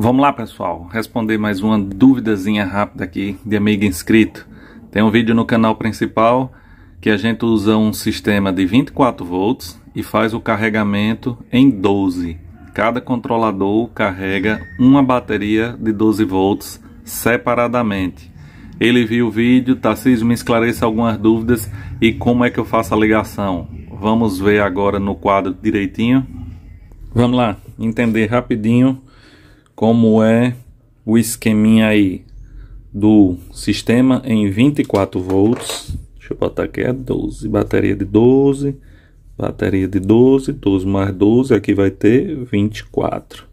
Vamos lá, pessoal, responder mais uma duvidazinha rápida aqui de amigo inscrito. Tem um vídeo no canal principal que a gente usa um sistema de 24 volts e faz o carregamento em 12. Cada controlador carrega uma bateria de 12 volts separadamente. Ele viu o vídeo, Tarcísio tá, me esclareça algumas dúvidas e como é que eu faço a ligação. Vamos ver agora no quadro direitinho. Vamos lá, entender rapidinho como é o esqueminha aí do sistema em 24 volts. Deixa eu botar aqui, é 12, bateria de 12, bateria de 12, 12 mais 12, aqui vai ter 24.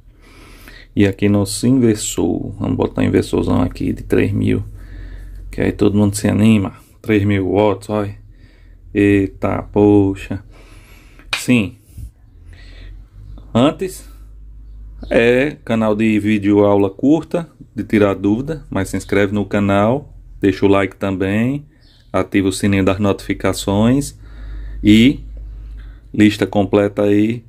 E aqui nosso inversor, vamos botar um inversorzão aqui de 3000, que aí todo mundo se anima, 3000 watts, olha. Eita, poxa. Sim. Antes é canal de vídeo aula curta, de tirar dúvida, mas se inscreve no canal, deixa o like também, ativa o sininho das notificações e lista completa aí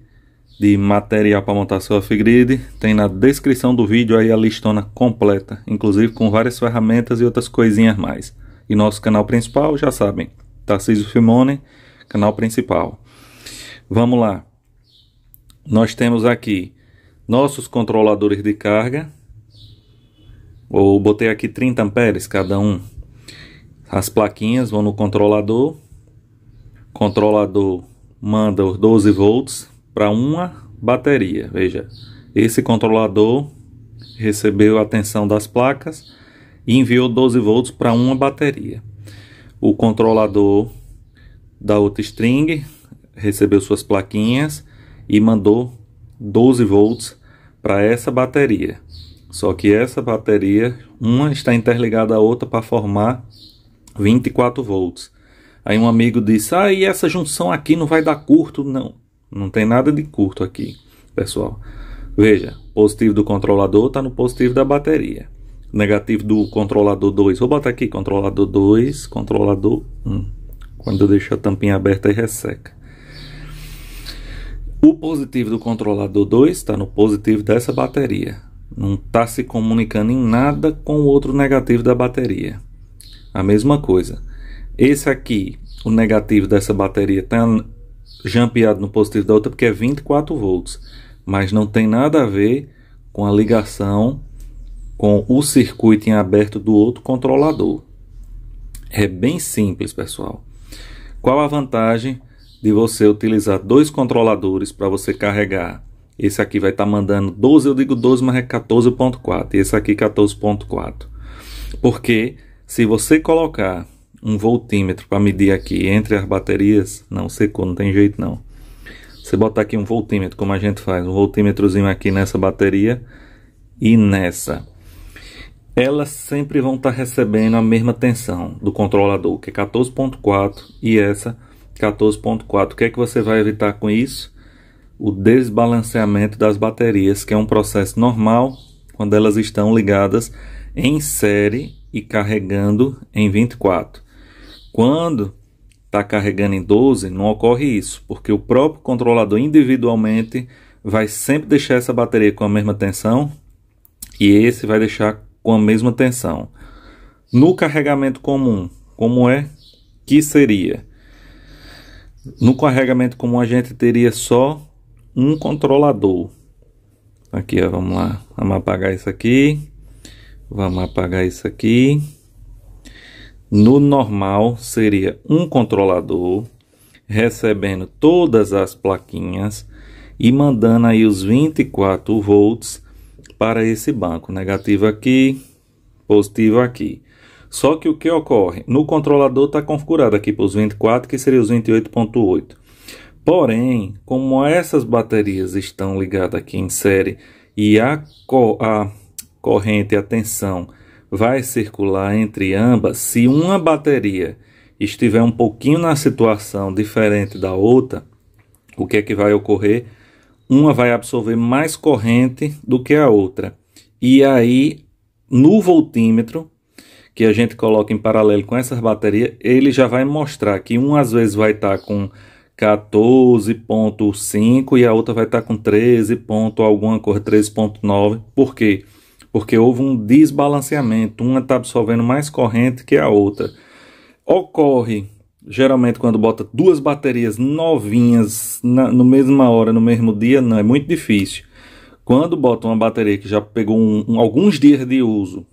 de material para montar sua Figrid, tem na descrição do vídeo aí a listona completa, inclusive com várias ferramentas e outras coisinhas mais. E nosso canal principal, já sabem, Tarcísio Fimone, canal principal. Vamos lá. Nós temos aqui nossos controladores de carga, ou botei aqui 30 amperes cada um. As plaquinhas vão no controlador. Controlador manda os 12 volts para uma bateria. Veja, esse controlador recebeu a tensão das placas e enviou 12 volts para uma bateria. O controlador da outra string recebeu suas plaquinhas e mandou 12 volts para essa bateria. Só que essa bateria, uma está interligada à outra para formar 24 volts. Aí um amigo disse: "Ah, e essa junção aqui não vai dar curto não. Não tem nada de curto aqui, pessoal. Veja, positivo do controlador está no positivo da bateria. Negativo do controlador 2. Vou botar aqui controlador 2, controlador 1. Quando eu deixo a tampinha aberta e resseca. O positivo do controlador 2 está no positivo dessa bateria. Não está se comunicando em nada com o outro negativo da bateria. A mesma coisa. Esse aqui, o negativo dessa bateria está jampeado no positivo da outra porque é 24 volts. Mas não tem nada a ver com a ligação com o circuito em aberto do outro controlador. É bem simples, pessoal. Qual a vantagem de você utilizar dois controladores para você carregar. Esse aqui vai estar tá mandando 12, eu digo 12, mas é 14.4. E esse aqui 14.4. Porque se você colocar um voltímetro para medir aqui entre as baterias, não secou, não tem jeito não. Você botar aqui um voltímetro, como a gente faz, um voltímetrozinho aqui nessa bateria e nessa. Elas sempre vão estar tá recebendo a mesma tensão do controlador, que é 14.4 e essa 14.4. O que é que você vai evitar com isso? O desbalanceamento das baterias, que é um processo normal quando elas estão ligadas em série e carregando em 24. Quando está carregando em 12, não ocorre isso, porque o próprio controlador individualmente vai sempre deixar essa bateria com a mesma tensão e esse vai deixar com a mesma tensão. No carregamento comum, como é que seria? No carregamento comum a gente teria só um controlador. Aqui, ó, vamos lá. Vamos apagar isso aqui. Vamos apagar isso aqui. No normal seria um controlador recebendo todas as plaquinhas e mandando aí os 24 volts para esse banco. Negativo aqui, positivo aqui. Só que o que ocorre? No controlador está configurado aqui para os 24, que seria os 28.8. Porém, como essas baterias estão ligadas aqui em série e a, co a corrente, a tensão, vai circular entre ambas, se uma bateria estiver um pouquinho na situação diferente da outra, o que é que vai ocorrer? Uma vai absorver mais corrente do que a outra. E aí, no voltímetro, que a gente coloca em paralelo com essas baterias, ele já vai mostrar que um às vezes vai estar tá com 14.5 e a outra vai estar tá com 13. alguma coisa, 13.9. Por quê? Porque houve um desbalanceamento, uma está absorvendo mais corrente que a outra. Ocorre geralmente quando bota duas baterias novinhas na no mesma hora, no mesmo dia, não é muito difícil. Quando bota uma bateria que já pegou um, um, alguns dias de uso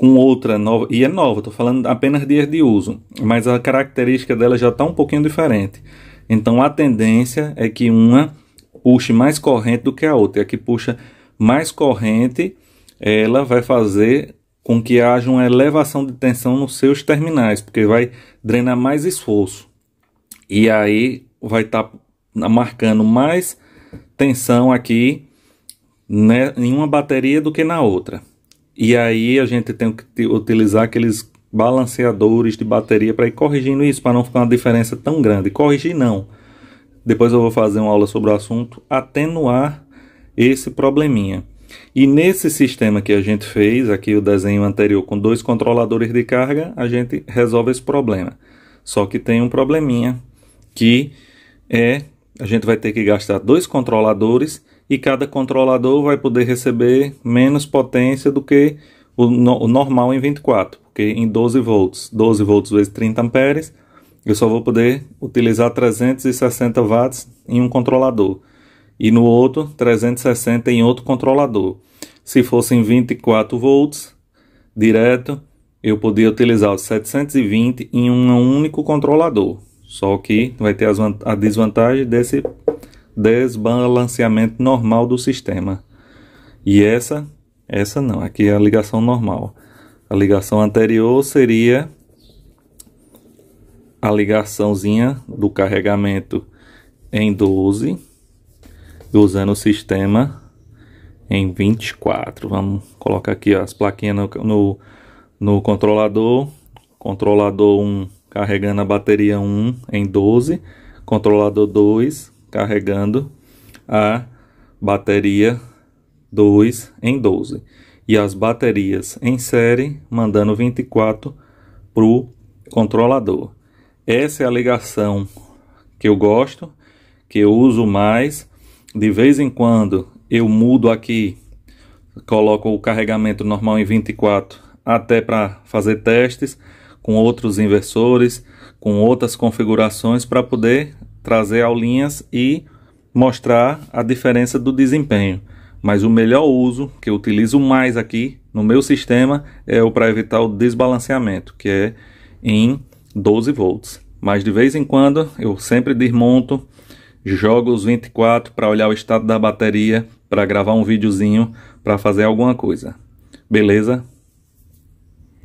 com outra nova, e é nova, estou falando apenas dias de uso, mas a característica dela já está um pouquinho diferente. Então a tendência é que uma puxe mais corrente do que a outra, e a que puxa mais corrente, ela vai fazer com que haja uma elevação de tensão nos seus terminais, porque vai drenar mais esforço. E aí vai estar tá marcando mais tensão aqui né, em uma bateria do que na outra. E aí a gente tem que utilizar aqueles balanceadores de bateria para ir corrigindo isso, para não ficar uma diferença tão grande. Corrigir não. Depois eu vou fazer uma aula sobre o assunto, atenuar esse probleminha. E nesse sistema que a gente fez, aqui o desenho anterior com dois controladores de carga, a gente resolve esse problema. Só que tem um probleminha que é a gente vai ter que gastar dois controladores e cada controlador vai poder receber menos potência do que o, no, o normal em 24, porque em 12 volts, 12 volts vezes 30 amperes, eu só vou poder utilizar 360 watts em um controlador e no outro 360 em outro controlador. Se fosse em 24 volts direto, eu podia utilizar os 720 em um único controlador. Só que vai ter a desvantagem desse desbalanceamento normal do sistema. E essa, essa não, aqui é a ligação normal. A ligação anterior seria a ligaçãozinha do carregamento em 12, usando o sistema em 24. Vamos colocar aqui ó, as plaquinhas no, no, no controlador. Controlador 1 carregando a bateria 1 em 12, controlador 2 carregando a bateria 2 em 12 e as baterias em série mandando 24 para o controlador. Essa é a ligação que eu gosto, que eu uso mais. De vez em quando eu mudo aqui, coloco o carregamento normal em 24 até para fazer testes com outros inversores, com outras configurações para poder trazer aulinhas e mostrar a diferença do desempenho. Mas o melhor uso, que eu utilizo mais aqui no meu sistema, é o para evitar o desbalanceamento, que é em 12 volts. Mas de vez em quando eu sempre desmonto, jogo os 24 para olhar o estado da bateria, para gravar um videozinho, para fazer alguma coisa. Beleza?